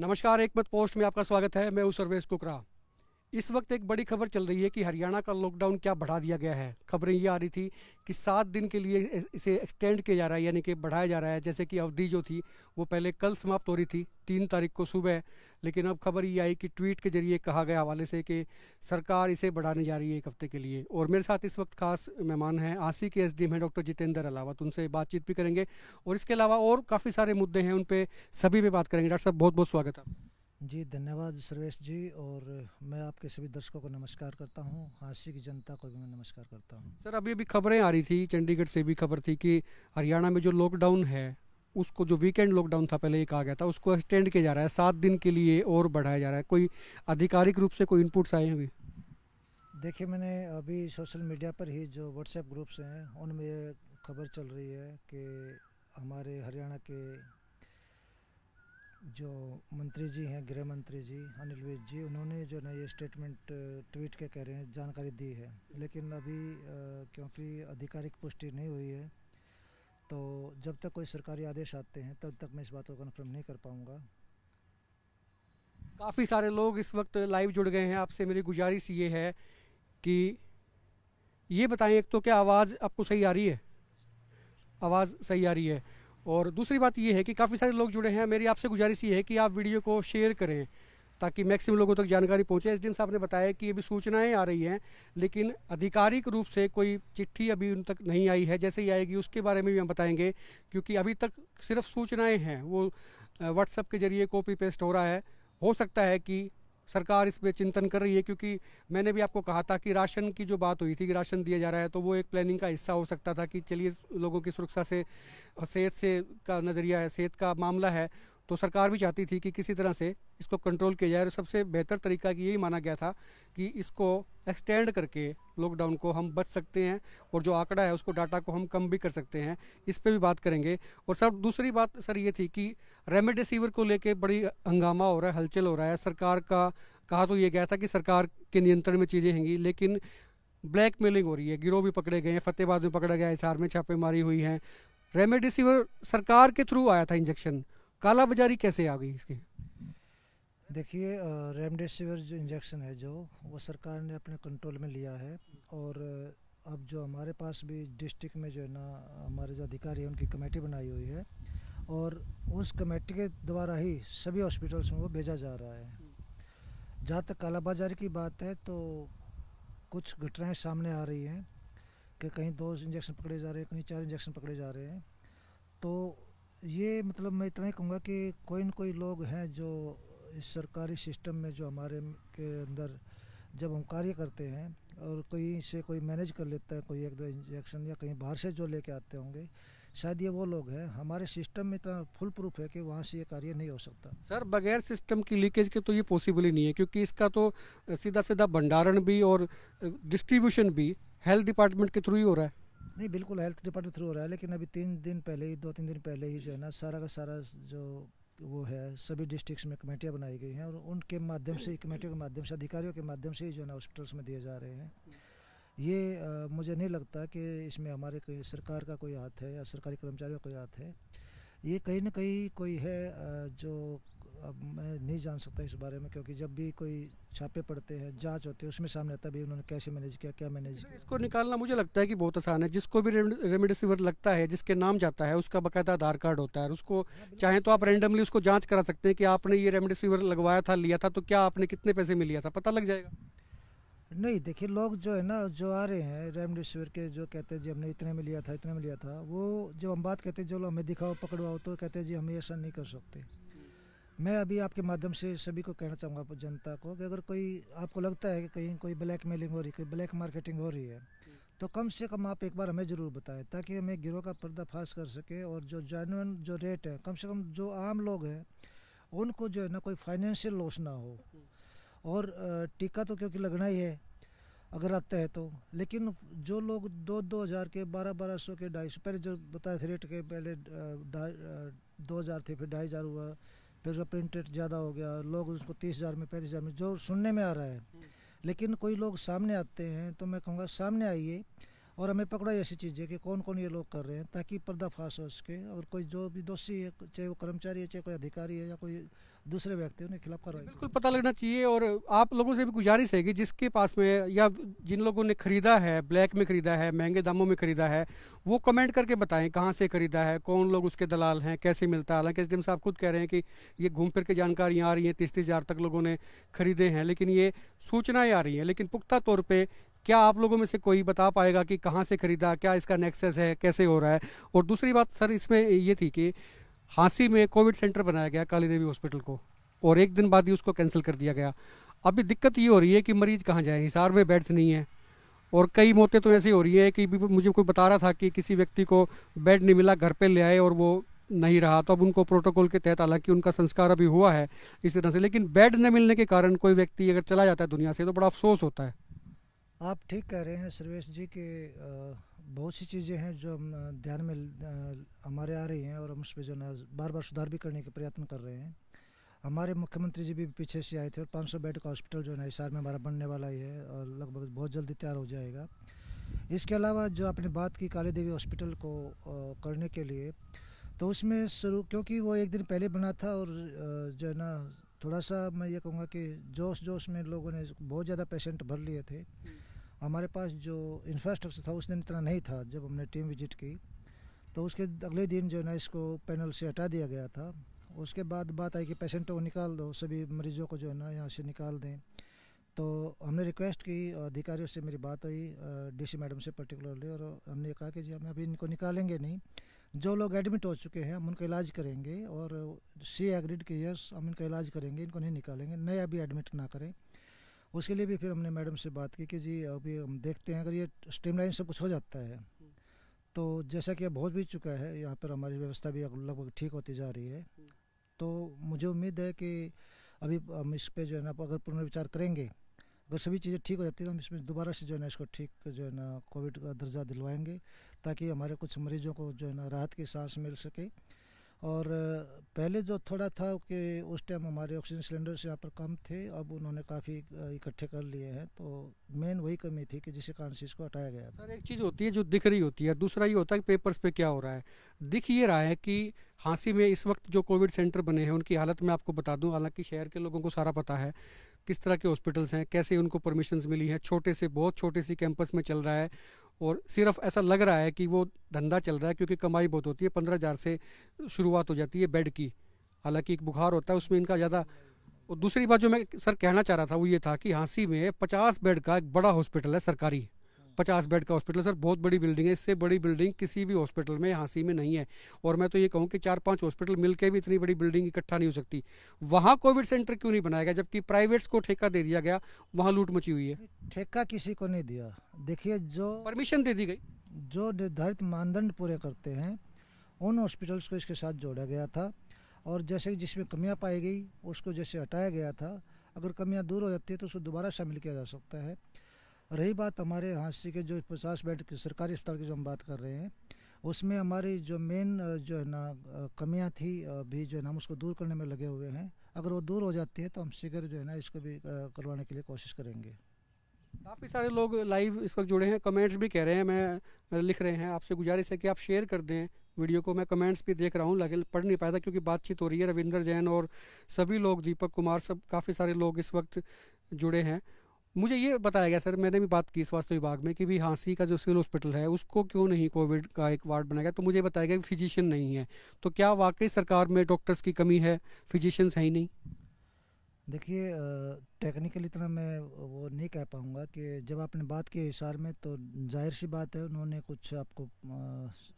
नमस्कार एक मत पोस्ट में आपका स्वागत है मैं हूँ सर्वेश कुकरा इस वक्त एक बड़ी खबर चल रही है कि हरियाणा का लॉकडाउन क्या बढ़ा दिया गया है खबरें ये आ रही थी कि सात दिन के लिए इसे एक्सटेंड किया जा रहा है यानी कि बढ़ाया जा रहा है जैसे कि अवधि जो थी वो पहले कल समाप्त हो रही थी तीन तारीख को सुबह लेकिन अब खबर ये आई कि ट्वीट के जरिए कहा गया हवाले से कि सरकार इसे बढ़ाने जा रही है एक हफ्ते के लिए और मेरे साथ इस वक्त खास मेहमान हैं आसी के एसडीएम हैं डॉक्टर जितेंद्र अलावत उनसे बातचीत भी करेंगे और इसके अलावा और काफ़ी सारे मुद्दे हैं उन पर सभी पे बात करेंगे डॉक्टर साहब बहुत बहुत स्वागत है जी धन्यवाद सर्वेश जी और मैं आपके सभी दर्शकों को नमस्कार करता हूं हाँसी की जनता को भी मैं नमस्कार करता हूं सर अभी अभी खबरें आ रही थी चंडीगढ़ से भी खबर थी कि हरियाणा में जो लॉकडाउन है उसको जो वीकेंड लॉकडाउन था पहले ये कहा गया था उसको एक्सटेंड किया जा रहा है सात दिन के लिए और बढ़ाया जा रहा है कोई आधिकारिक रूप से कोई इनपुट्स आए हैं अभी देखिए मैंने अभी सोशल मीडिया पर ही जो व्हाट्सएप ग्रुप्स हैं उनमें खबर चल रही है कि हमारे हरियाणा के जो मंत्री जी हैं गृह मंत्री जी अनिल विज जी उन्होंने जो ना ये स्टेटमेंट ट्वीट के कह रहे हैं जानकारी दी है लेकिन अभी क्योंकि आधिकारिक पुष्टि नहीं हुई है तो जब तक कोई सरकारी आदेश आते हैं तब तक मैं इस बात को कन्फर्म नहीं कर पाऊँगा काफ़ी सारे लोग इस वक्त लाइव जुड़ गए हैं आपसे मेरी गुजारिश ये है कि ये बताएं एक तो क्या आवाज़ आपको सही आ रही है आवाज़ सही आ रही है और दूसरी बात ये है कि काफ़ी सारे लोग जुड़े हैं मेरी आपसे गुजारिश ये है कि आप वीडियो को शेयर करें ताकि मैक्सिमम लोगों तक जानकारी पहुंचे इस दिन साहब ने बताया कि अभी सूचनाएं आ रही हैं लेकिन आधिकारिक रूप से कोई चिट्ठी अभी उन तक नहीं आई है जैसे ही आएगी उसके बारे में भी हम बताएंगे क्योंकि अभी तक सिर्फ सूचनाएं हैं वो व्हाट्सएप के जरिए कॉपी पेस्ट हो रहा है हो सकता है कि सरकार इस पर चिंतन कर रही है क्योंकि मैंने भी आपको कहा था कि राशन की जो बात हुई थी कि राशन दिया जा रहा है तो वो एक प्लानिंग का हिस्सा हो सकता था कि चलिए लोगों की सुरक्षा से सेहत से का नज़रिया है सेहत का मामला है तो सरकार भी चाहती थी कि किसी तरह से इसको कंट्रोल किया जाए और सबसे बेहतर तरीका कि यही माना गया था कि इसको एक्सटेंड करके लॉकडाउन को हम बच सकते हैं और जो आंकड़ा है उसको डाटा को हम कम भी कर सकते हैं इस पर भी बात करेंगे और सर दूसरी बात सर ये थी कि रेमडेसिविर को लेकर बड़ी हंगामा हो रहा है हलचल हो रहा है सरकार का कहा तो ये गया था कि सरकार के नियंत्रण में चीज़ें होंगी लेकिन ब्लैक मेलिंग हो रही है गिरोह भी पकड़े गए हैं फतेहबाद में पकड़ा गया हिसार में छापेमारी हुई है रेमडेसिविर सरकार के थ्रू आया था इंजेक्शन काला बाजारी कैसे आ गई इसकी देखिए रेमडेसिविर जो इंजेक्शन है जो वो सरकार ने अपने कंट्रोल में लिया है और अब जो हमारे पास भी डिस्ट्रिक्ट में जो है ना हमारे जो अधिकारी हैं उनकी कमेटी बनाई हुई है और उस कमेटी के द्वारा ही सभी हॉस्पिटल्स में वो भेजा जा रहा है जहाँ तक कालाबाजारी की बात है तो कुछ घटनाएं सामने आ रही हैं कि कहीं दो इंजेक्शन पकड़े जा रहे हैं कहीं चार इंजेक्शन पकड़े जा रहे हैं तो ये मतलब मैं इतना ही कहूँगा कि कोई न कोई लोग हैं जो इस सरकारी सिस्टम में जो हमारे के अंदर जब हम कार्य करते हैं और कोई से कोई मैनेज कर लेता है कोई एक दो इंजेक्शन या कहीं बाहर से जो लेके आते होंगे शायद ये वो लोग हैं हमारे सिस्टम में इतना फुल प्रूफ है कि वहाँ से ये कार्य नहीं हो सकता सर बगैर सिस्टम की लीकेज के तो ये पॉसिबल ही नहीं है क्योंकि इसका तो सीधा सीधा भंडारण भी और डिस्ट्रीब्यूशन भी हेल्थ डिपार्टमेंट के थ्रू ही हो रहा है नहीं बिल्कुल हेल्थ डिपार्टमेंट थ्रू हो रहा है लेकिन अभी तीन दिन पहले ही दो तीन दिन पहले ही जो है ना सारा का सारा जो वो है सभी डिस्ट्रिक्ट्स में कमेटियाँ बनाई गई हैं और उनके माध्यम से कमेटियों के माध्यम से अधिकारियों के माध्यम से ही जो है ना हॉस्पिटल्स में दिए जा रहे हैं ये आ, मुझे नहीं लगता कि इसमें हमारे कोई सरकार का कोई हाथ है या सरकारी कर्मचारियों का कोई हाथ है ये कहीं ना कहीं कोई है जो अब मैं नहीं जान सकता इस बारे में क्योंकि जब भी कोई छापे पड़ते हैं जांच होती है उसमें सामने आता है उन्होंने कैसे मैनेज किया क्या मैनेज किया इसको निकालना मुझे लगता है कि बहुत आसान है जिसको भी रेमडेसिविर लगता है जिसके नाम जाता है उसका बाकायदा आधार कार्ड होता है उसको चाहे तो आप रेंडमली उसको जाँच करा सकते हैं कि आपने ये रेमडेसिविर लगवाया था लिया था तो क्या आपने कितने पैसे में लिया था पता लग जाएगा नहीं देखिए लोग जो है ना जो आ रहे हैं रेमडेसिविर के जो कहते हैं जी हमने इतने में लिया था इतने में लिया था वो जब हम बात कहते हैं जो लोग हमें दिखाओ पकड़वाओ तो कहते हैं जी हम ऐसा नहीं कर सकते मैं अभी आपके माध्यम से सभी को कहना चाहूँगा जनता को कि अगर कोई आपको लगता है कि कहीं कोई ब्लैक मेलिंग हो रही है कोई ब्लैक मार्केटिंग हो रही है तो कम से कम आप एक बार हमें ज़रूर बताएं ताकि हमें गिरोह का पर्दाफाश कर सके और जो जानवन जो रेट है कम से कम जो आम लोग हैं उनको जो है ना कोई फाइनेंशियल लॉस ना हो और टीका तो क्योंकि लगना ही है अगर आता है तो लेकिन जो लोग दो दो हज़ार के बारह बारह सौ के ढाई सौ पहले जो बताए थे रेट के पहले दो हज़ार थे फिर ढाई हज़ार हुआ फिर उसका प्रिंट रेट ज़्यादा हो गया लोग उसको तीस हज़ार में पैंतीस हज़ार में जो सुनने में आ रहा है लेकिन कोई लोग सामने आते हैं तो मैं कहूँगा सामने आइए और हमें पकड़ा ऐसी चीज़ें कि कौन कौन ये लोग कर रहे हैं ताकि पर्दाफाश हो सके और कोई जो भी दोषी है चाहे वो कर्मचारी है चाहे कोई अधिकारी है या कोई दूसरे व्यक्ति उनके खिलाफ कार्रवाई बिल्कुल पता लगना चाहिए और आप लोगों से भी गुजारिश है कि जिसके पास में या जिन लोगों ने खरीदा है ब्लैक में खरीदा है महंगे दामों में खरीदा है वो कमेंट करके बताएं कहाँ से खरीदा है कौन लोग उसके दलाल हैं कैसे मिलता है हालांकि इस दिन साहब खुद कह रहे हैं कि ये घूम फिर के जानकारियाँ आ रही हैं तीस तीस तक लोगों ने खरीदे हैं लेकिन ये सूचनाएँ आ रही हैं लेकिन पुख्ता तौर पर क्या आप लोगों में से कोई बता पाएगा कि कहाँ से खरीदा क्या इसका नेक्सेस है कैसे हो रहा है और दूसरी बात सर इसमें ये थी कि हांसी में कोविड सेंटर बनाया गया काली देवी हॉस्पिटल को और एक दिन बाद ही उसको कैंसिल कर दिया गया अभी दिक्कत ये हो रही है कि मरीज कहाँ जाए हिसार में बेड्स नहीं है और कई मौतें तो ऐसी हो रही है कि मुझे कोई बता रहा था कि किसी व्यक्ति को बेड नहीं मिला घर पे ले आए और वो नहीं रहा तो अब उनको प्रोटोकॉल के तहत हालांकि उनका संस्कार अभी हुआ है इसी तरह से लेकिन बेड न मिलने के कारण कोई व्यक्ति अगर चला जाता है दुनिया से तो बड़ा अफसोस होता है आप ठीक कह रहे हैं सर्वेश जी कि बहुत सी चीज़ें हैं जो हम ध्यान में हमारे आ रही हैं और हम उस पर जो ना बार बार सुधार भी करने के प्रयत्न कर रहे हैं हमारे मुख्यमंत्री जी भी पीछे से आए थे और 500 बेड का हॉस्पिटल जो है ना हिसार में हमारा बनने वाला ही है और लगभग बहुत जल्दी तैयार हो जाएगा इसके अलावा जो आपने बात की काली देवी हॉस्पिटल को करने के लिए तो उसमें शुरू क्योंकि वो एक दिन पहले बना था और जो है ना थोड़ा सा मैं ये कहूँगा कि जोश जोश में लोगों ने बहुत ज़्यादा पेशेंट भर लिए थे हमारे पास जो इंफ्रास्ट्रक्चर था उस दिन इतना नहीं था जब हमने टीम विजिट की तो उसके अगले दिन जो है ना इसको पैनल से हटा दिया गया था उसके बाद बात आई कि पेशेंटों को निकाल दो सभी मरीजों को जो है ना यहाँ से निकाल दें तो हमने रिक्वेस्ट की अधिकारियों से मेरी बात हुई डीसी मैडम से पर्टिकुलरली और हमने कहा कि जी हम अभी इनको निकालेंगे नहीं जो लोग एडमिट हो चुके हैं हम उनका इलाज करेंगे और सी एग्रीड के यस हम इनका इलाज करेंगे इनको नहीं निकालेंगे नए अभी एडमिट ना करें उसके लिए भी फिर हमने मैडम से बात की कि जी अभी हम देखते हैं अगर ये स्ट्रीमलाइन सब कुछ हो जाता है तो जैसा कि अब बहुत भी चुका है यहाँ पर हमारी व्यवस्था भी लगभग ठीक होती जा रही है तो मुझे उम्मीद है कि अभी हम इस पर जो है ना अगर पुनर्विचार करेंगे अगर सभी चीज़ें ठीक हो जाती है तो हम इसमें दोबारा से जो है ना इसको ठीक जो है ना कोविड का दर्जा दिलवाएंगे ताकि हमारे कुछ मरीजों को जो है ना राहत की सांस मिल सके और पहले जो थोड़ा था कि उस टाइम हमारे ऑक्सीजन सिलेंडर्स यहाँ पर कम थे अब उन्होंने काफ़ी इकट्ठे कर लिए हैं तो मेन वही कमी थी कि जिसके कारण से इसको हटाया गया था सर एक चीज़ होती है जो दिख रही होती है दूसरा ये होता है कि पेपर्स पे क्या हो रहा है दिख ये रहा है कि हाँसी में इस वक्त जो कोविड सेंटर बने हैं उनकी हालत मैं आपको बता दूँ हालांकि शहर के लोगों को सारा पता है किस तरह के हॉस्पिटल्स हैं कैसे उनको परमिशन मिली हैं छोटे से बहुत छोटे से कैंपस में चल रहा है और सिर्फ ऐसा लग रहा है कि वो धंधा चल रहा है क्योंकि कमाई बहुत होती है पंद्रह हज़ार से शुरुआत हो जाती है बेड की हालांकि एक बुखार होता है उसमें इनका ज़्यादा और दूसरी बात जो मैं सर कहना चाह रहा था वो ये था कि हाँसी में पचास बेड का एक बड़ा हॉस्पिटल है सरकारी पचास बेड का हॉस्पिटल सर बहुत बड़ी बिल्डिंग है इससे बड़ी बिल्डिंग किसी भी हॉस्पिटल में हाँसी में नहीं है और मैं तो ये कहूँ कि चार पाँच हॉस्पिटल मिलकर भी इतनी बड़ी बिल्डिंग इकट्ठा नहीं हो सकती वहाँ कोविड सेंटर क्यों नहीं बनाया गया जबकि प्राइवेट्स को ठेका दे दिया गया वहाँ लूट मची हुई है ठेका किसी को नहीं दिया देखिए जो परमिशन दे दी गई जो निर्धारित मानदंड पूरे करते हैं उन हॉस्पिटल्स को इसके साथ जोड़ा गया था और जैसे जिसमें कमियां पाई गई उसको जैसे हटाया गया था अगर कमियां दूर हो जाती है तो उसको दोबारा शामिल किया जा सकता है रही बात हमारे हाँसी के जो पचास बेड के सरकारी अस्पताल की जो हम बात कर रहे हैं उसमें हमारी जो मेन जो है ना कमियाँ थी भी जो है ना हम उसको दूर करने में लगे हुए हैं अगर वो दूर हो जाती है तो हम शीघ्र जो है ना इसको भी करवाने के लिए कोशिश करेंगे काफ़ी सारे लोग लाइव इस वक्त जुड़े हैं कमेंट्स भी कह रहे हैं मैं लिख रहे हैं आपसे गुजारिश है कि आप शेयर कर दें वीडियो को मैं कमेंट्स भी देख रहा हूँ लेकिन पढ़ नहीं पाया क्योंकि बातचीत हो रही है रविंदर जैन और सभी लोग दीपक कुमार सब काफ़ी सारे लोग इस वक्त जुड़े हैं मुझे ये बताया गया सर मैंने भी बात की स्वास्थ्य विभाग में कि भी हाँसी का जो सिविल हॉस्पिटल है उसको क्यों नहीं कोविड का एक वार्ड बनाया गया तो मुझे बताया गया कि फिजिशियन नहीं है तो क्या वाकई सरकार में डॉक्टर्स की कमी है फिजिशियंस है ही नहीं देखिए टेक्निकल इतना मैं वो नहीं कह पाऊँगा कि जब आपने बात की इशार में तो जाहिर सी बात है उन्होंने कुछ आपको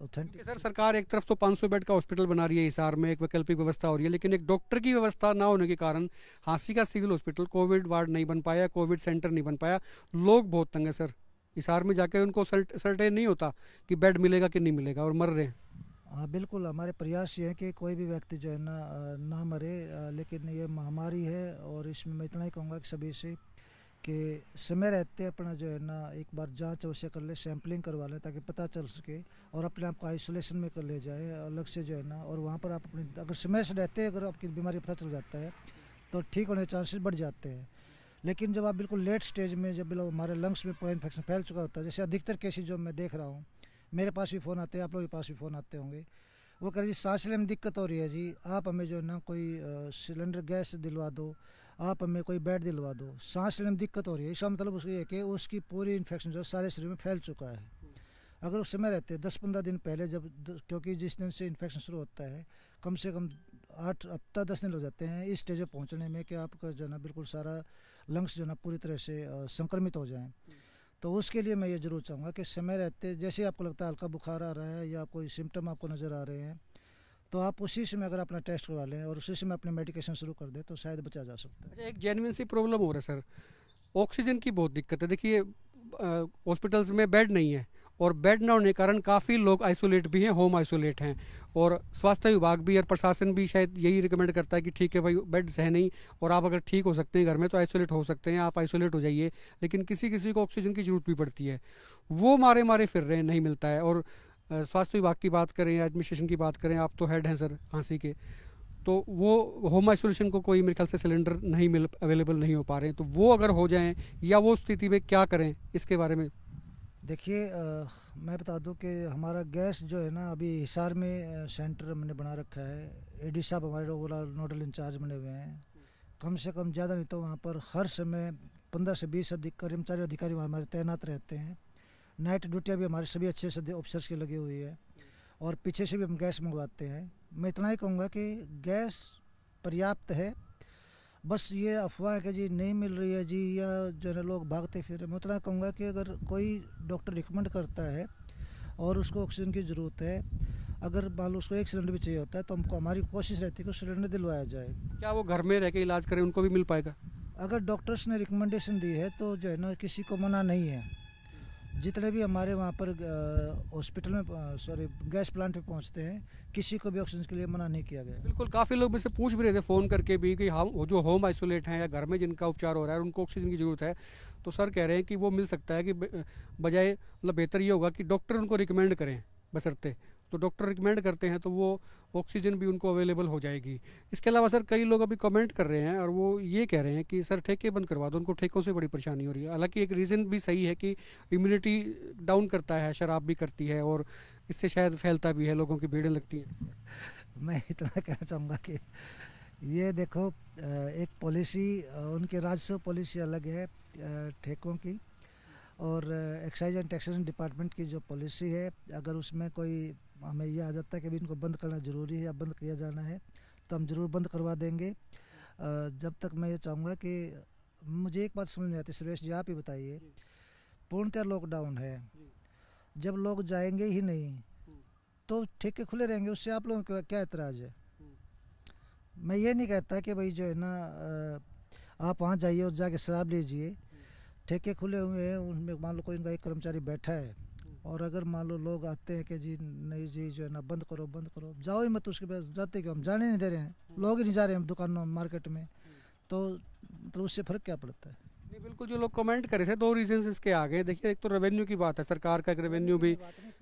ऑथेंटिक सर सरकार एक तरफ तो 500 बेड का हॉस्पिटल बना रही है हिसार में एक वैकल्पिक व्यवस्था हो रही है लेकिन एक डॉक्टर की व्यवस्था ना होने के कारण हांसी का सिविल हॉस्पिटल कोविड वार्ड नहीं बन पाया कोविड सेंटर नहीं बन पाया लोग बहुत तंग है सर हिसार में जाके उनको सर्टेन नहीं होता कि बेड मिलेगा कि नहीं मिलेगा और मर रहे हैं हाँ बिल्कुल हमारे प्रयास ये हैं कि कोई भी व्यक्ति जो है ना ना मरे लेकिन ये महामारी है और इसमें मैं इतना ही कहूँगा कि सभी से कि समय रहते अपना जो है ना एक बार जांच अवश्य कर ले सैम्पलिंग करवा लें ताकि पता चल सके और अपने आप को आइसोलेशन में कर ले जाए अलग से जो है ना और वहाँ पर आप अपने अगर समय से रहते अगर आपकी बीमारी पता चल जाता है तो ठीक होने के चांसेस बढ़ जाते हैं लेकिन जब आप बिल्कुल लेट स्टेज में जब हमारे लंग्स में पूरा इन्फेक्शन फैल चुका होता है जैसे अधिकतर केसेज जो मैं देख रहा हूँ मेरे पास भी फ़ोन आते हैं आप लोगों के पास भी फ़ोन आते होंगे वो कह रहे जी सांस लेने में दिक्कत हो रही है जी आप हमें जो ना कोई सिलेंडर गैस दिलवा दो आप हमें कोई बेड दिलवा दो सांस लेने में दिक्कत हो रही है इसका मतलब उसको ये है कि उसकी पूरी इन्फेक्शन जो सारे शरीर में फैल चुका है अगर उस समय रहते दस पंद्रह दिन पहले जब क्योंकि जिस दिन से इन्फेक्शन शुरू होता है कम से कम आठ हफ्ता दस दिन लग जाते हैं इस स्टेज पर पहुँचने में कि आपका जो है ना बिल्कुल सारा लंग्स जो है ना पूरी तरह से संक्रमित हो जाएँ तो उसके लिए मैं ये ज़रूर चाहूँगा कि समय रहते जैसे आपको लगता है हल्का बुखार आ रहा है या कोई सिम्टम आपको नज़र आ रहे हैं तो आप उसी से अगर अपना टेस्ट करवा लें और उसी से में अपनी मेडिकेशन शुरू कर दें तो शायद बचा जा सकता है अच्छा, एक जेनविन सी प्रॉब्लम हो रहा है सर ऑक्सीजन की बहुत दिक्कत है देखिए हॉस्पिटल्स में बेड नहीं है और बेड न होने के कारण काफ़ी लोग आइसोलेट भी हैं होम आइसोलेट हैं और स्वास्थ्य विभाग भी और प्रशासन भी शायद यही रिकमेंड करता है कि ठीक है भाई बेड्स है नहीं और आप अगर ठीक हो सकते हैं घर में तो आइसोलेट हो सकते हैं आप आइसोलेट हो जाइए लेकिन किसी किसी को ऑक्सीजन की ज़रूरत भी पड़ती है वो मारे मारे फिर रहे नहीं मिलता है और स्वास्थ्य विभाग की बात करें या एडमिनिस्ट्रेशन की बात करें आप तो हेड हैं सर हांसी के तो वो होम आइसोलेशन को कोई मेरे ख्याल से सिलेंडर नहीं मिल अवेलेबल नहीं हो पा रहे हैं तो वो अगर हो जाएं या वो स्थिति में क्या करें इसके बारे में देखिए मैं बता दूं कि हमारा गैस जो है ना अभी हिसार में सेंटर हमने बना रखा है एडी साहब हमारे ओवरऑल नोडल इंचार्ज बने हुए हैं तो कम से कम ज़्यादा नहीं तो वहाँ पर हर समय पंद्रह से बीस अधिक कर्मचारी अधिकारी वहाँ हमारे तैनात रहते हैं नाइट ड्यूटियाँ भी हमारे सभी अच्छे से ऑफिसर्स की लगी हुई है और पीछे से भी हम गैस मंगवाते हैं मैं इतना ही कहूँगा कि गैस पर्याप्त है बस ये अफवाह है कि जी नहीं मिल रही है जी या जो है लोग भागते फिर मैं उतना कहूँगा कि अगर कोई डॉक्टर रिकमेंड करता है और उसको ऑक्सीजन की ज़रूरत है अगर मान लो उसको एक सिलेंडर भी चाहिए होता है तो हमको हमारी कोशिश रहती है कि सिलेंडर दिलवाया जाए क्या वो घर में रह के इलाज करें उनको भी मिल पाएगा अगर डॉक्टर्स ने रिकमेंडेशन दी है तो जो है ना किसी को मना नहीं है जितने भी हमारे वहाँ पर हॉस्पिटल में सॉरी गैस प्लांट पे पहुँचते हैं किसी को भी ऑक्सीजन के लिए मना नहीं किया गया बिल्कुल काफ़ी लोग मुझसे पूछ भी रहे थे फ़ोन करके भी कि हम जो होम आइसोलेट हैं या घर में जिनका उपचार हो रहा है उनको ऑक्सीजन की ज़रूरत है तो सर कह रहे हैं कि वो मिल सकता है कि बजाय मतलब बेहतर ये होगा कि डॉक्टर उनको रिकमेंड करें बसरते तो डॉक्टर रिकमेंड करते हैं तो वो ऑक्सीजन भी उनको अवेलेबल हो जाएगी इसके अलावा सर कई लोग अभी कमेंट कर रहे हैं और वो ये कह रहे हैं कि सर ठेके बंद करवा दो उनको ठेकों से बड़ी परेशानी हो रही है हालांकि एक रीज़न भी सही है कि इम्यूनिटी डाउन करता है शराब भी करती है और इससे शायद फैलता भी है लोगों की भीड़ें लगती हैं मैं इतना कहना चाहूँगा कि ये देखो एक पॉलिसी उनके राजस्व पॉलिसी अलग है ठेकों की और एक्साइज एंड टैक्सेशन डिपार्टमेंट की जो पॉलिसी है अगर उसमें कोई हमें यह आ जाता है कि अभी इनको बंद करना ज़रूरी है या बंद किया जाना है तो हम ज़रूर बंद करवा देंगे जब तक मैं ये चाहूँगा कि मुझे एक बात समझ नहीं आती सुरेश जी आप ही बताइए पूर्णतः लॉकडाउन है जब लोग जाएंगे ही नहीं हम्म। तो ठेके खुले रहेंगे उससे आप लोगों का क्या एतराज़ है हम्म। मैं ये नहीं कहता कि भाई जो है ना आप वहाँ जाइए और जाके शराब लीजिए हम्म। ठेके खुले हुए हैं उनमें मान लो कोई उनका एक कर्मचारी बैठा है और अगर मान लो लोग आते हैं कि जी नहीं जी जो है ना बंद करो बंद करो जाओ ही मत उसके पास जाते कि हम जाने नहीं दे रहे हैं हम्म। लोग ही नहीं जा रहे हैं दुकानों मार्केट में हम्म। तो मतलब तो उससे फ़र्क क्या पड़ता है नहीं बिल्कुल जो लोग कमेंट करे थे दो रीजन इसके आगे देखिए एक तो रेवेन्यू की बात है सरकार का रेवेन्यू भी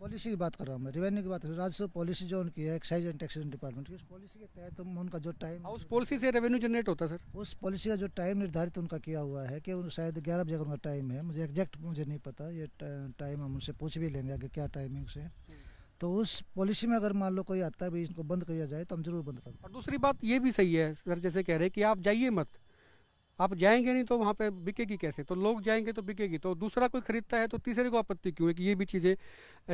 पॉलिसी की बात कर रहा हूँ मैं रेवेन्यू की बात राजस्व पॉलिसी जो उनकी है एक्साइज एंड टैक्स डिपार्टमेंट की उस पॉलिसी के तहत उनका जो टाइम हाँ, उस पॉलिसी से रेवेन्यू जनरेट होता है सर उस पॉलिसी का जो टाइम निर्धारित उनका किया हुआ है कि शायद ग्यारह बजे उनका टाइम है मुझे एग्जैक्ट मुझे नहीं पता ये टाइम हम उनसे पूछ भी लेंगे कि क्या टाइमिंग से तो उस पॉलिसी में अगर मान लो कोई आता है भाई इनको बंद किया जाए तो हम जरूर बंद करें और दूसरी बात ये भी सही है सर जैसे कह रहे हैं कि आप जाइए मत आप जाएंगे नहीं तो वहाँ पे बिकेगी कैसे तो लोग जाएंगे तो बिकेगी तो दूसरा कोई खरीदता है तो तीसरे को आपत्ति क्यों है कि ये भी चीज़ें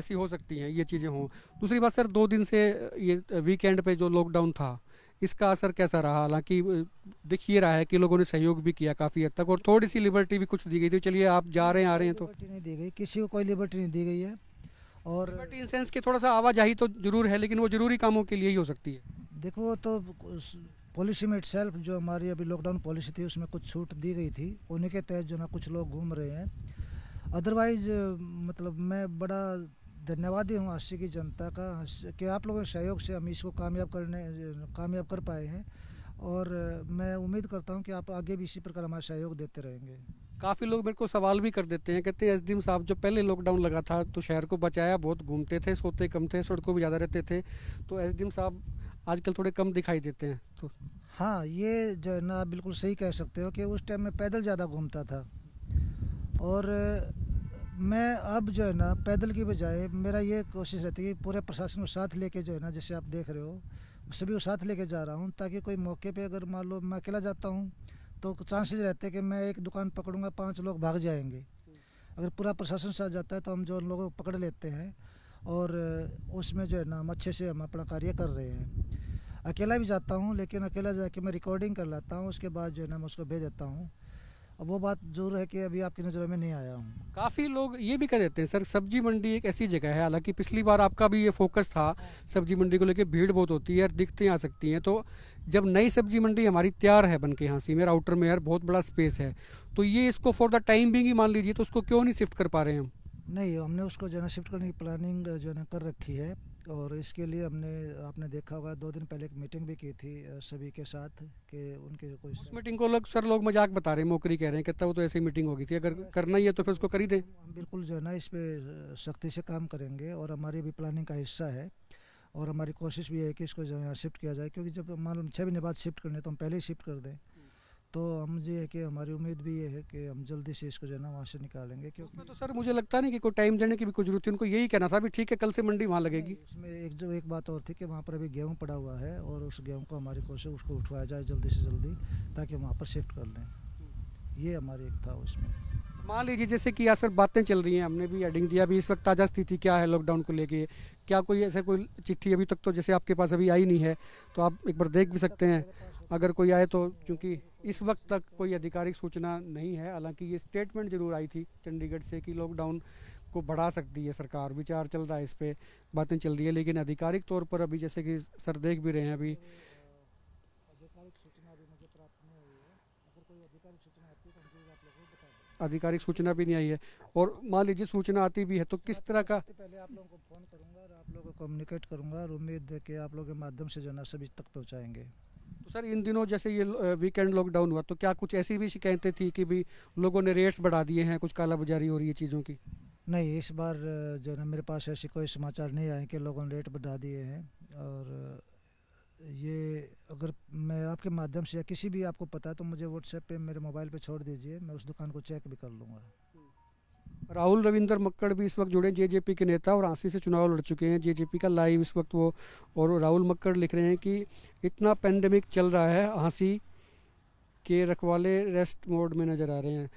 ऐसी हो सकती हैं ये चीज़ें हों दूसरी बात सर दो दिन से ये वीकेंड पे जो लॉकडाउन था इसका असर कैसा रहा हालांकि दिख ये रहा है कि लोगों ने सहयोग भी किया काफ़ी हद तक और थोड़ी सी लिबर्टी भी कुछ दी गई थी चलिए आप जा रहे हैं आ रहे हैं तो नहीं दी गई किसी को कोई लिबर्टी नहीं दी गई है और लिबर्टी इन सेंस की थोड़ा सा आवाजाही तो जरूर है लेकिन वो जरूरी कामों के लिए ही हो सकती है देखो तो पॉलिसी में इट जो हमारी अभी लॉकडाउन पॉलिसी थी उसमें कुछ छूट दी गई थी उन्हीं के तहत जो ना कुछ लोग घूम रहे हैं अदरवाइज मतलब मैं बड़ा धन्यवादी हूँ हाशी की जनता का कि आप लोगों के सहयोग से हम इसको कामयाब करने कामयाब कर पाए हैं और मैं उम्मीद करता हूँ कि आप आगे भी इसी प्रकार हमारा सहयोग देते रहेंगे काफ़ी लोग मेरे को सवाल भी कर देते हैं कहते हैं एसडीएम साहब जो पहले लॉकडाउन लगा था तो शहर को बचाया बहुत घूमते थे सोते कम थे सड़कों भी ज़्यादा रहते थे तो एसडीएम साहब आजकल थोड़े कम दिखाई देते हैं तो हाँ ये जो है ना बिल्कुल सही कह सकते हो कि उस टाइम में पैदल ज़्यादा घूमता था और मैं अब जो है ना पैदल की बजाय मेरा ये कोशिश रहती है कि पूरे प्रशासन को साथ लेके जो है ना जैसे आप देख रहे हो सभी को साथ लेके जा रहा हूँ ताकि कोई मौके पे अगर मान लो मैं अकेला जाता हूँ तो चांसेस रहते हैं कि मैं एक दुकान पकड़ूंगा पांच लोग भाग जाएंगे अगर पूरा प्रशासन साथ जाता है तो हम जो उन लोगों को पकड़ लेते हैं और उसमें जो है ना हम अच्छे से हम अपना कार्य कर रहे हैं अकेला भी जाता हूँ लेकिन अकेला जाके मैं रिकॉर्डिंग कर लाता हूँ उसके बाद जो है ना मैं उसको भेज देता हूँ अब वो बात जरूर है कि अभी आपकी नज़रों में नहीं आया हूँ काफ़ी लोग ये भी कह देते हैं सर सब्जी मंडी एक ऐसी जगह है हालांकि पिछली बार आपका भी ये फोकस था सब्जी मंडी को लेकर भीड़ बहुत होती है और दिखते आ सकती हैं तो जब नई सब्जी मंडी हमारी तैयार है बन के यहाँ सीमेर आउटर में यार बहुत बड़ा स्पेस है तो ये इसको फॉर द टाइम बिंग ही मान लीजिए तो उसको क्यों नहीं शिफ्ट कर पा रहे हैं हम नहीं हमने उसको जो है ना शिफ्ट करने की प्लानिंग जो है ना कर रखी है और इसके लिए हमने आपने देखा होगा दो दिन पहले एक मीटिंग भी की थी सभी के साथ कि उनके कोई उस मीटिंग को लोग सर लोग मजाक बता रहे हैं मौकरी कह रहे हैं कहता वो तो ऐसी मीटिंग होगी थी अगर करना ही है तो फिर उसको कर ही दें हम बिल्कुल जो है ना इस पर सख्ती से काम करेंगे और हमारी भी प्लानिंग का हिस्सा है और हमारी कोशिश भी है कि इसको जो है शिफ्ट किया जाए क्योंकि जब मान लो छः महीने बाद शिफ्ट करने तो हम पहले ही शिफ्ट कर दें तो हम ये है कि हमारी उम्मीद भी ये है कि हम जल्दी से इसको जो है ना वहाँ से निकालेंगे क्योंकि उसमें तो सर मुझे लगता नहीं कि कोई टाइम देने की भी कुछ जरूरत है उनको यही कहना था अभी ठीक है कल से मंडी वहाँ लगेगी उसमें एक जो एक बात और थी कि वहाँ पर अभी गेहूँ पड़ा हुआ है और उस गेहूँ को हमारी कोशिश उसको उठवाया जाए जल्दी से जल्दी ताकि वहाँ पर शिफ्ट कर लें ये हमारी एक था उसमें मान लीजिए जैसे कि यार सर बातें चल रही हैं हमने भी एडिंग दिया अभी इस वक्त ताज़ा स्थिति क्या है लॉकडाउन को लेके क्या कोई ऐसा कोई चिट्ठी अभी तक तो जैसे आपके पास अभी आई नहीं है तो आप एक बार देख भी सकते हैं अगर कोई आए तो क्योंकि इस वक्त तक कोई आधिकारिक सूचना नहीं है हालांकि ये स्टेटमेंट जरूर आई थी चंडीगढ़ से कि लॉकडाउन को बढ़ा सकती है सरकार विचार चल रहा है इस पर बातें चल रही है लेकिन आधिकारिक तौर पर अभी जैसे कि सर देख भी रहे हैं अभी आधिकारिक सूचना भी नहीं आई है और मान लीजिए सूचना आती भी है तो किस तरह का पहले आप लोगों को फोन करूंगा और आप लोगों को कम्युनिकेट करूंगा और उम्मीद है कि आप लोगों के माध्यम से जो है ना सभी तक पहुंचाएंगे तो सर इन दिनों जैसे ये वीकेंड लॉकडाउन हुआ तो क्या कुछ ऐसी भी शिकायतें थी कि भी लोगों ने रेट्स बढ़ा दिए हैं कुछ कालाबाजारी हो रही है चीज़ों की नहीं इस बार जो है मेरे पास ऐसे कोई समाचार नहीं आए कि लोगों ने रेट बढ़ा दिए हैं और ये अगर मैं आपके माध्यम से या किसी भी आपको पता है तो मुझे व्हाट्सएप पे मेरे मोबाइल पे छोड़ दीजिए मैं उस दुकान को चेक भी कर लूँगा राहुल रविंदर मक्कड़ भी इस वक्त जुड़े जे जे पी के नेता और आंसी से चुनाव लड़ चुके हैं जे जे पी का लाइव इस वक्त वो और राहुल मक्कड़ लिख रहे हैं कि इतना पेंडेमिक चल रहा है आंसी के रखवाले रेस्ट मोड में नज़र आ रहे हैं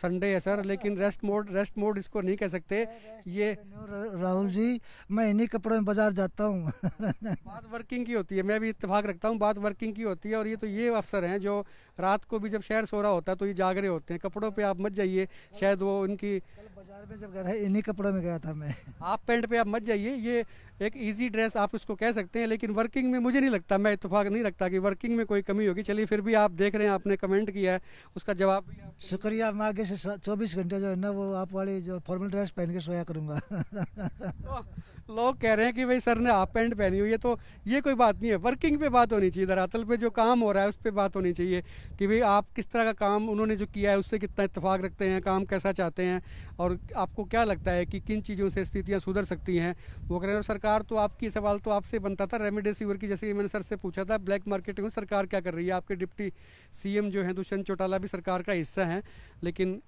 संडे है सर लेकिन रेस्ट मोड रेस्ट मोड इसको नहीं कह सकते ये राहुल जी मैं इन्हीं कपड़ों में बाजार जाता हूँ बात वर्किंग की होती है मैं भी इतफाक रखता हूँ बात वर्किंग की होती है और ये तो ये अफसर हैं जो रात को भी जब शहर सो रहा होता है तो ये जाग रहे होते हैं कपड़ों पे आप मत जाइए शायद वो उनकी बाजार में जब गया था इन्हीं कपड़ों में गया था मैं आप पेंट पे आप मत जाइए ये एक इजी ड्रेस आप इसको कह सकते हैं लेकिन वर्किंग में मुझे नहीं लगता मैं इतफाक नहीं रखता कि वर्किंग में कोई कमी होगी चलिए फिर भी आप देख रहे हैं आपने कमेंट किया है उसका जवाब शुक्रिया मैं आगे से चौबीस घंटे जो है ना वो आप वाली जो फॉर्मल ड्रेस पहन के सोया करूँगा लोग कह रहे हैं कि भाई सर ने हाफ पैंट पहनी हुई है तो ये कोई बात नहीं है वर्किंग पे बात होनी चाहिए दरअसल पे जो काम हो रहा है उस पर बात होनी चाहिए कि भाई आप किस तरह का काम उन्होंने जो किया है उससे कितना इतफाक रखते हैं काम कैसा चाहते हैं और आपको क्या लगता है कि किन चीज़ों से स्थितियाँ सुधर सकती हैं वो कह रहे हैं सरकार तो आपकी सवाल तो आपसे बनता था रेमडेसिविर की जैसे कि मैंने सर से पूछा था ब्लैक मार्केटिंग सरकार क्या कर रही है आपके डिप्टी सी जो हैं दुष्यंत चौटाला भी सरकार का हिस्सा हैं लेकिन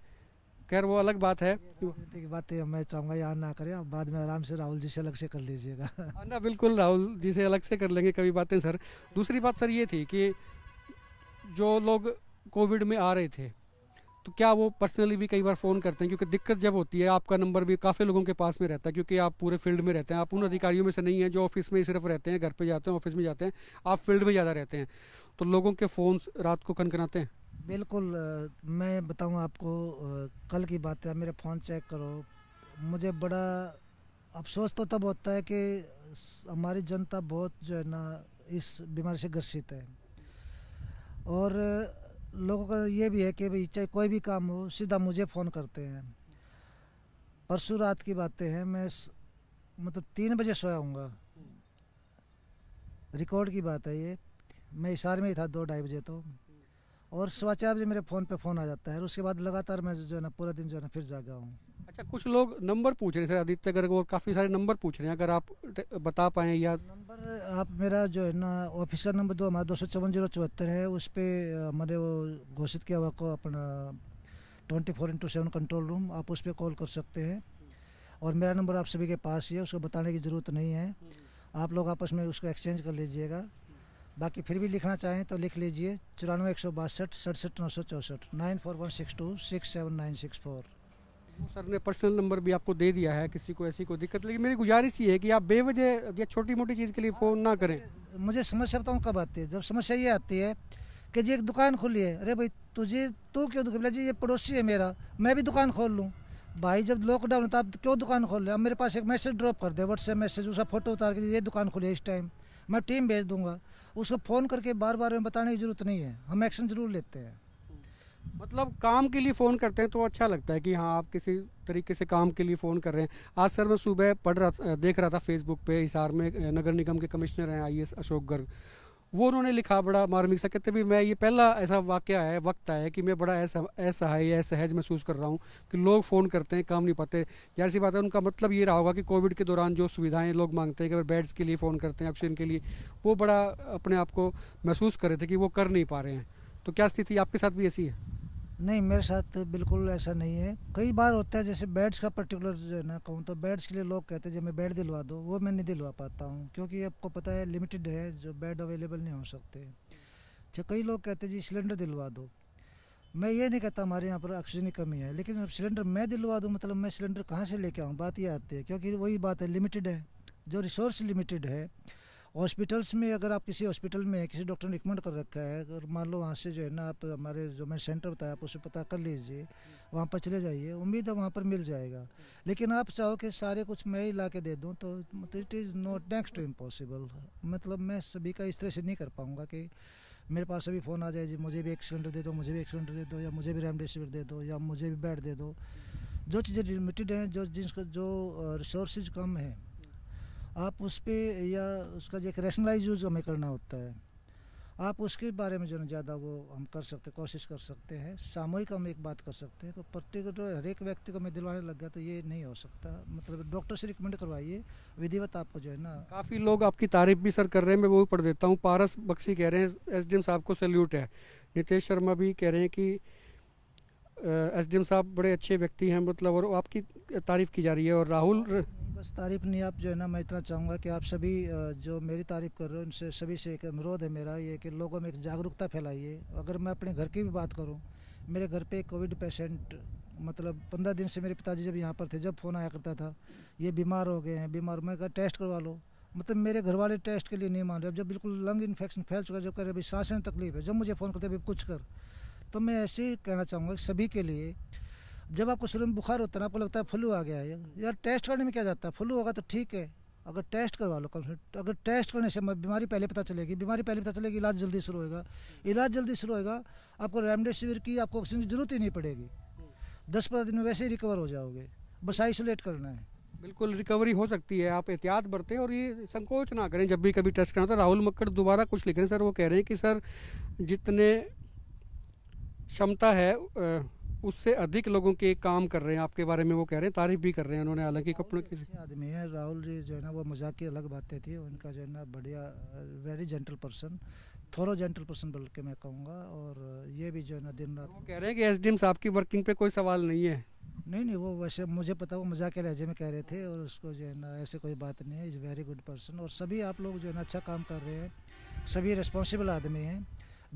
खैर वो अलग बात है की बात मैं चाहूँगा यहाँ ना करें आप बाद में आराम से राहुल जी से अलग से कर लीजिएगा हाँ ना बिल्कुल राहुल जी से अलग से कर लेंगे कभी बातें सर दूसरी बात सर ये थी कि जो लोग कोविड में आ रहे थे तो क्या वो पर्सनली भी कई बार फ़ोन करते हैं क्योंकि दिक्कत जब होती है आपका नंबर भी काफ़ी लोगों के पास में रहता है क्योंकि आप पूरे फील्ड में रहते हैं आप उन अधिकारियों में से नहीं हैं जो ऑफिस में ही सिर्फ रहते हैं घर पे जाते हैं ऑफिस में जाते हैं आप फील्ड में ज़्यादा रहते हैं तो लोगों के फ़ोन रात को कनकनाते हैं बिल्कुल मैं बताऊँ आपको कल की बात है मेरा फ़ोन चेक करो मुझे बड़ा अफसोस तो तब होता है कि हमारी जनता बहुत जो है ना इस बीमारी से ग्रसित है और लोगों का ये भी है कि भाई चाहे कोई भी काम हो सीधा मुझे फ़ोन करते हैं परसों रात की बातें हैं मैं मतलब तीन बजे सोया हूँ रिकॉर्ड की बात है ये मैं इशारे में ही था दो ढाई बजे तो और सवा चार बजे मेरे फ़ोन पे फ़ोन आ जाता है और उसके बाद लगातार मैं जो है ना पूरा दिन जो है ना फिर जागा हूँ अच्छा कुछ लोग नंबर पूछ रहे हैं सर आदित्य गर्ग और काफ़ी सारे नंबर पूछ रहे हैं अगर आप बता पाएँ या नंबर आप मेरा जो है ना ऑफिस का नंबर दो हमारा दो सौ चौवन जीरो चौहत्तर है उस पर हमारे वो घोषित किया हुआ को अपना twenty four into seven control room आप उस पर कॉल कर सकते हैं और मेरा नंबर आप सभी के पास ही है उसको बताने की ज़रूरत नहीं है आप लोग आपस में उसको एक्सचेंज कर लीजिएगा बाकी फिर भी लिखना चाहें तो लिख लीजिए चौरानवे एक सौ बासठ सड़सठ नौ सौ चौंसठ nine four one six two six seven nine six four sir ने पर्सनल नंबर भी आपको दे दिया है किसी को ऐसी कोई दिक्कत लेकिन मेरी गुजारिश ये है कि आप बेवजह या छोटी मोटी चीज़ के लिए फ़ोन ना करें मुझे समस्या बताऊँ कब आती है जब समस्या ये आती है कि जी एक दुकान खोली है अरे भाई तुझे तू क्यों बोला जी ये पड़ोसी है मेरा मैं भी दुकान खोल लूँ भाई जब लॉकडाउन था आप क्यों दुकान खोल रहे अब मेरे पास एक मैसेज ड्रॉप कर दे व्हाट्सएप मैसेज उसका फ़ोटो उतार के ये दुकान खोली है इस टाइम मैं टीम भेज दूंगा उसको फ़ोन करके बार बार में बताने की जरूरत नहीं है हम एक्शन ज़रूर लेते हैं मतलब काम के लिए फ़ोन करते हैं तो अच्छा लगता है कि हाँ आप किसी तरीके से काम के लिए फ़ोन कर रहे हैं आज सर मैं सुबह पढ़ रहा देख रहा था फेसबुक पे हिसार में नगर निगम के कमिश्नर हैं आई अशोक गर्ग वो उन्होंने लिखा बड़ा मार्मिक सा कहते भी मैं ये पहला ऐसा वाक्य है वक्त आया है कि मैं बड़ा ऐसा असहाय असहज महसूस कर रहा हूँ कि लोग फ़ोन करते हैं काम नहीं पाते यार सी बात है उनका मतलब ये रहा होगा कि कोविड के दौरान जो सुविधाएं लोग मांगते हैं कि अगर बेड्स के लिए फ़ोन करते हैं ऑक्सीजन के लिए वो बड़ा अपने आप को महसूस कर रहे थे कि वो कर नहीं पा रहे हैं तो क्या स्थिति आपके साथ भी ऐसी है नहीं मेरे साथ बिल्कुल ऐसा नहीं है कई बार होता है जैसे बेड्स का पर्टिकुलर जो है ना कहूँ तो बेड्स के लिए लोग कहते हैं मैं बेड दिलवा दो वो मैं नहीं दिलवा पाता हूँ क्योंकि आपको पता है लिमिटेड है जो बेड अवेलेबल नहीं हो सकते अच्छा कई लोग कहते हैं जी सिलेंडर दिलवा दो मैं ये नहीं कहता हमारे यहाँ पर ऑक्सीजन की कमी है लेकिन अब सिलेंडर मैं दिलवा दूँ मतलब मैं सिलेंडर कहाँ से लेके आऊँ बात ये आती है क्योंकि वही बात है लिमिटेड है जो रिसोर्स लिमिटेड है हॉस्पिटल्स में अगर आप किसी हॉस्पिटल में किसी डॉक्टर ने रिकमेंड कर रखा है अगर मान लो वहाँ से जो है ना आप हमारे जो मैंने सेंटर बताया आप उसे पता कर लीजिए वहाँ पर चले जाइए उम्मीद है वहाँ पर मिल जाएगा लेकिन आप चाहो कि सारे कुछ मैं ही ला के दे दूँ तो it is not next to impossible मतलब मैं सभी का इस तरह से नहीं कर पाऊँगा कि मेरे पास अभी फ़ोन आ जाए जी मुझे भी एक सिलेंडर दे दो मुझे भी एक सिलेंडर दे दो या मुझे भी रेमडेसिविर दे दो या मुझे भी बेड दे दो जो चीज़ें लिमिटेड हैं जो जिस जो रिसोर्स कम हैं आप उस पर या उसका जो एक रैशनलाइज यूज हमें करना होता है आप उसके बारे में जो है ज़्यादा वो हम कर सकते कोशिश कर सकते हैं सामूहिक हम एक बात कर सकते हैं तो प्रत्येक जो हर एक व्यक्ति को मैं दिलवाने लग गया तो ये नहीं हो सकता मतलब डॉक्टर से रिकमेंड करवाइए विधिवत आपको जो है ना काफ़ी लोग आपकी तारीफ भी सर कर रहे हैं मैं वो भी पढ़ देता हूँ पारस बक्सी कह रहे हैं एस साहब को सैल्यूट है नितेश शर्मा भी कह रहे हैं कि एस डी साहब बड़े अच्छे व्यक्ति हैं मतलब और आपकी तारीफ़ की जा रही है और राहुल र... बस तारीफ़ नहीं आप जो है ना मैं इतना चाहूँगा कि आप सभी जो मेरी तारीफ़ कर रहे हो उनसे सभी से एक अनुरोध है मेरा ये कि लोगों में एक जागरूकता फैलाइए अगर मैं अपने घर की भी बात करूँ मेरे घर पे कोविड पेशेंट मतलब पंद्रह दिन से मेरे पिताजी जब यहाँ पर थे जब फ़ोन आया करता था ये बीमार हो गए हैं बीमार मैं कहा टेस्ट करवा लो मतलब मेरे घर वाले टेस्ट के लिए नहीं मान रहे अब जब बिल्कुल लंग इन्फेक्शन फैल चुका है जब कह रहे अभी सांस में तकलीफ है जब मुझे फ़ोन करते अभी कुछ कर तो मैं ऐसे ही कहना चाहूँगा सभी के लिए जब आपको शरीर में बुखार होता है आपको लगता है फ्लू आ गया है यार टेस्ट करने में क्या जाता है फ्लू होगा तो ठीक है अगर टेस्ट करवा लो कम से अगर टेस्ट करने से बीमारी पहले पता चलेगी बीमारी पहले पता चलेगी इलाज जल्दी शुरू होएगा इलाज जल्दी शुरू होएगा आपको रेमडेसिविर की आपको ऑक्सीजन की जरूरत ही नहीं पड़ेगी दस पंद्रह दिन में वैसे ही रिकवर हो जाओगे बस आइसोलेट करना है बिल्कुल रिकवरी हो सकती है आप एहतियात बरतें और ये संकोच ना करें जब भी कभी टेस्ट करना तो राहुल मक्कड़ दोबारा कुछ लिख रहे हैं सर वो कह रहे हैं कि सर जितने क्षमता है उससे अधिक लोगों के काम कर रहे हैं आपके बारे में वो कह रहे हैं तारीफ भी कर रहे हैं उन्होंने हालांकि हाँ, कपड़ों के आदमी है राहुल जी जो है ना वो मजाक की अलग बातें थी उनका जो है ना बढ़िया वेरी जेंटल पर्सन थोड़ा जेंटल पर्सन बोल के मैं कहूँगा और ये भी जो है ना दिन रात वो कह रहे हैं कि एस साहब की वर्किंग पे कोई सवाल नहीं है नहीं नहीं वो वैसे मुझे पता वो मजाक के लहजे में कह रहे थे और उसको जो है ना ऐसे कोई बात नहीं है इज़ वेरी गुड पर्सन और सभी आप लोग जो है ना अच्छा काम कर रहे हैं सभी रिस्पॉन्सिबल आदमी हैं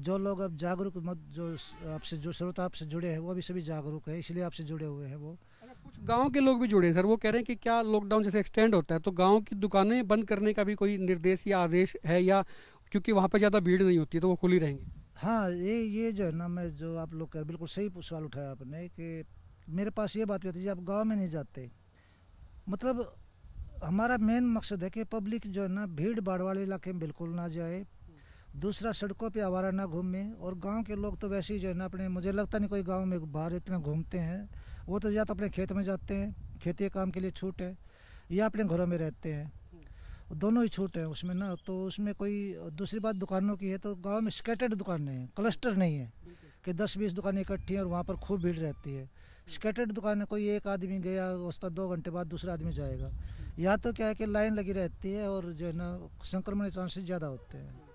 जो लोग अब जागरूक मत जो आपसे जो श्रोता आपसे जुड़े हैं वो भी सभी जागरूक है इसलिए आपसे जुड़े हुए हैं वो अच्छा, कुछ गांव के लोग भी जुड़े हैं सर वो कह रहे हैं कि क्या लॉकडाउन जैसे एक्सटेंड होता है तो गांव की दुकानें बंद करने का भी कोई निर्देश या आदेश है या क्योंकि वहाँ पर ज़्यादा भीड़ नहीं होती तो वो खुली रहेंगे हाँ ये ये जो है ना मैं जो आप लोग कह बिल्कुल सही सवाल उठाया आपने कि मेरे पास ये बात भी होती है आप गाँव में नहीं जाते मतलब हमारा मेन मकसद है कि पब्लिक जो है ना भीड़ भाड़ वाले इलाके में बिल्कुल ना जाए दूसरा सड़कों पे आवारा ना घूमें और गांव के लोग तो वैसे ही जो है ना अपने मुझे लगता नहीं कोई गांव में बाहर इतना घूमते हैं वो तो या तो अपने खेत में जाते हैं खेती काम के लिए छूट है या अपने घरों में रहते हैं दोनों ही छूट हैं उसमें ना तो उसमें कोई दूसरी बात दुकानों की है तो गाँव में स्केटेड दुकानें हैं क्लस्टर नहीं है कि दस बीस दुकानें इकट्ठी हैं और वहाँ पर खूब भीड़ रहती है स्केटेड दुकान है कोई एक आदमी गया उसका दो घंटे बाद दूसरा आदमी जाएगा या तो क्या है कि लाइन लगी रहती है और जो है ना संक्रमण के चांसेस ज़्यादा होते हैं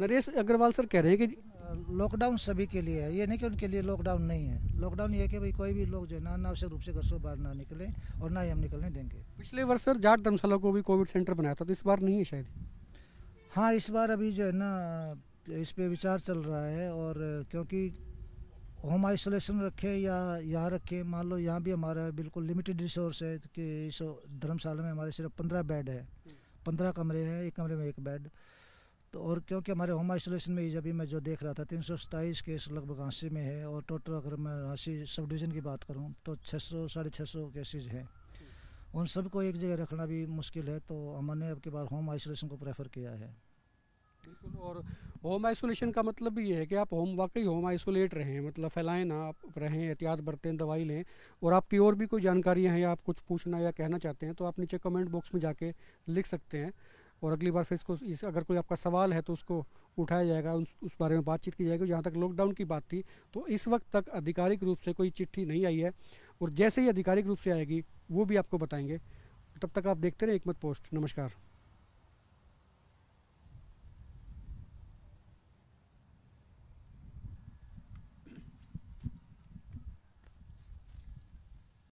नरेश अग्रवाल सर कह रहे हैं कि लॉकडाउन सभी के लिए है ये नहीं कि उनके लिए लॉकडाउन नहीं है लॉकडाउन ये है कि भाई कोई भी लोग जो है ना अनावश्यक रूप से घर से बाहर ना निकले और ना ही हम निकलने देंगे पिछले वर्ष सर जाट धर्मशाला को भी कोविड सेंटर बनाया था तो इस बार नहीं है शायद हाँ इस बार अभी जो है ना इस पर विचार चल रहा है और क्योंकि होम आइसोलेशन रखे या यहाँ रखे मान लो यहाँ भी हमारा बिल्कुल लिमिटेड रिसोर्स है कि इस धर्मशाला में हमारे सिर्फ पंद्रह बेड है पंद्रह कमरे हैं एक कमरे में एक बेड तो और क्योंकि हमारे होम आइसोलेशन में अभी मैं जो देख रहा था तीन सौ सत्ताईस केस लगभग रांची में है और टोटल अगर मैं रांची सब डिवीज़न की बात करूँ तो छः सौ साढ़े छः सौ केसेज हैं उन सबको एक जगह रखना भी मुश्किल है तो हमने अब की बार होम आइसोलेशन को प्रेफर किया है बिल्कुल और होम आइसोलेशन का मतलब ये है कि आप होम वाकई होम आइसोलेट रहें मतलब फैलाएं ना आप रहें एहतियात बरतें दवाई लें और आपकी और भी कोई जानकारियाँ हैं या आप कुछ पूछना या कहना चाहते हैं तो आप नीचे कमेंट बॉक्स में जाके लिख सकते हैं और अगली बार फिर इसको इस अगर कोई आपका सवाल है तो उसको उठाया जाएगा उस, उस बारे में बातचीत की जाएगी जहाँ तक लॉकडाउन की बात थी तो इस वक्त तक आधिकारिक रूप से कोई चिट्ठी नहीं आई है और जैसे ही आधिकारिक रूप से आएगी वो भी आपको बताएंगे तब तक आप देखते रहे एक मत पोस्ट नमस्कार